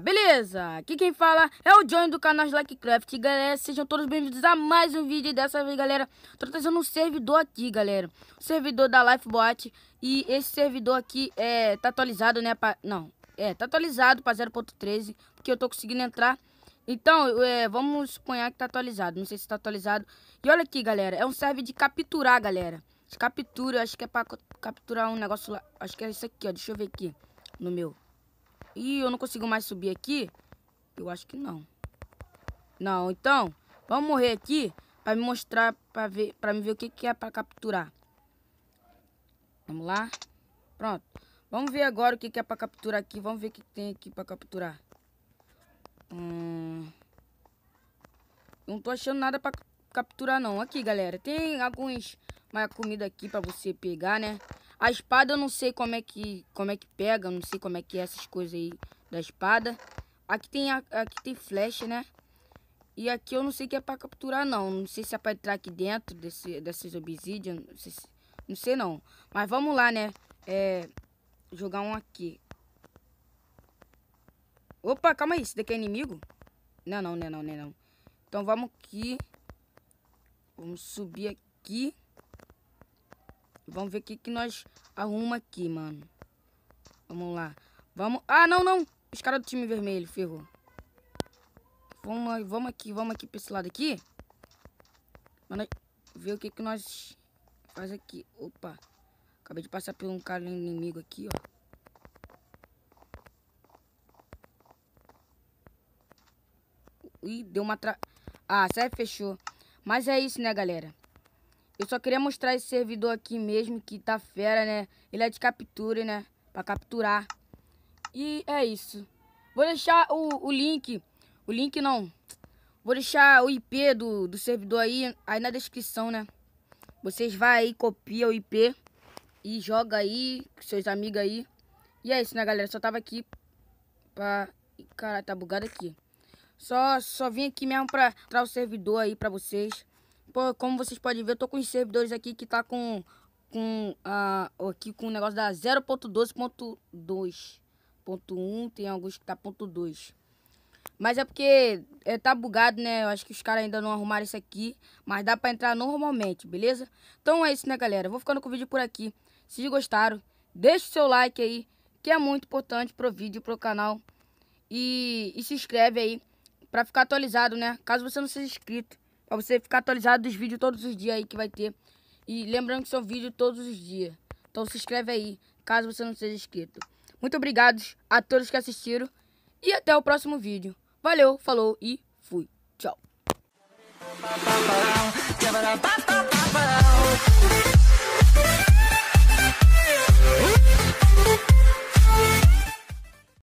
beleza? Aqui quem fala é o Johnny do canal Likecraft. Galera, sejam todos bem-vindos a mais um vídeo. dessa vez, galera, tô trazendo um servidor aqui, galera. servidor da Lifebot. E esse servidor aqui é, tá atualizado, né? Pra, não, é, tá atualizado pra 0.13, porque eu tô conseguindo entrar. Então, é, vamos suponhar que tá atualizado. Não sei se tá atualizado. E olha aqui, galera, é um serve de capturar, galera. De captura, acho que é pra capturar um negócio lá. Acho que é isso aqui, ó. Deixa eu ver aqui no meu. Ih, eu não consigo mais subir aqui? Eu acho que não. Não, então, vamos morrer aqui para me mostrar, para ver, para me ver o que, que é para capturar. Vamos lá. Pronto. Vamos ver agora o que, que é para capturar aqui. Vamos ver o que, que tem aqui para capturar. Hum... Não tô achando nada para capturar, não. Aqui, galera, tem alguns mais comida aqui pra você pegar, né? A espada eu não sei como é que, como é que pega, não sei como é que é essas coisas aí da espada. Aqui tem, aqui tem flecha, né? E aqui eu não sei que é pra capturar, não. Não sei se é pra entrar aqui dentro desse, dessas obsidian. Não sei, se, não sei, não. Mas vamos lá, né? É, jogar um aqui. Opa, calma aí. Esse daqui é inimigo? Não, não, não, não, não. Então vamos aqui. Vamos subir aqui. Vamos ver o que, que nós arruma aqui, mano. Vamos lá. Vamos... Ah, não, não! Os caras do time vermelho, ferrou. Vamos, vamos aqui, vamos aqui pra esse lado aqui. Mano, ver o que, que nós faz aqui. Opa. Acabei de passar por um cara inimigo aqui, ó. Ih, deu uma tra... Ah, sai, fechou. Mas é isso, né, galera? Eu só queria mostrar esse servidor aqui mesmo, que tá fera, né? Ele é de captura, né? Pra capturar. E é isso. Vou deixar o, o link, o link não, vou deixar o IP do, do servidor aí, aí na descrição, né? Vocês vai aí, copia o IP e joga aí com seus amigos aí. E é isso, né, galera? Só tava aqui pra... Caralho, tá bugado aqui. Só, só vim aqui mesmo pra entrar o servidor aí pra vocês. Pô, como vocês podem ver, eu tô com os servidores aqui que tá com com a ah, aqui com o negócio da 0.12.2.1, tem alguns que tá ponto .2. Mas é porque é, tá bugado, né? Eu acho que os caras ainda não arrumaram isso aqui, mas dá para entrar normalmente, beleza? Então é isso, né, galera? vou ficando com o vídeo por aqui. Se gostaram, deixa o seu like aí, que é muito importante pro vídeo e pro canal. E, e se inscreve aí para ficar atualizado, né? Caso você não seja inscrito para você ficar atualizado dos vídeos todos os dias aí que vai ter. E lembrando que são vídeos todos os dias. Então se inscreve aí, caso você não seja inscrito. Muito obrigado a todos que assistiram. E até o próximo vídeo. Valeu, falou e fui. Tchau.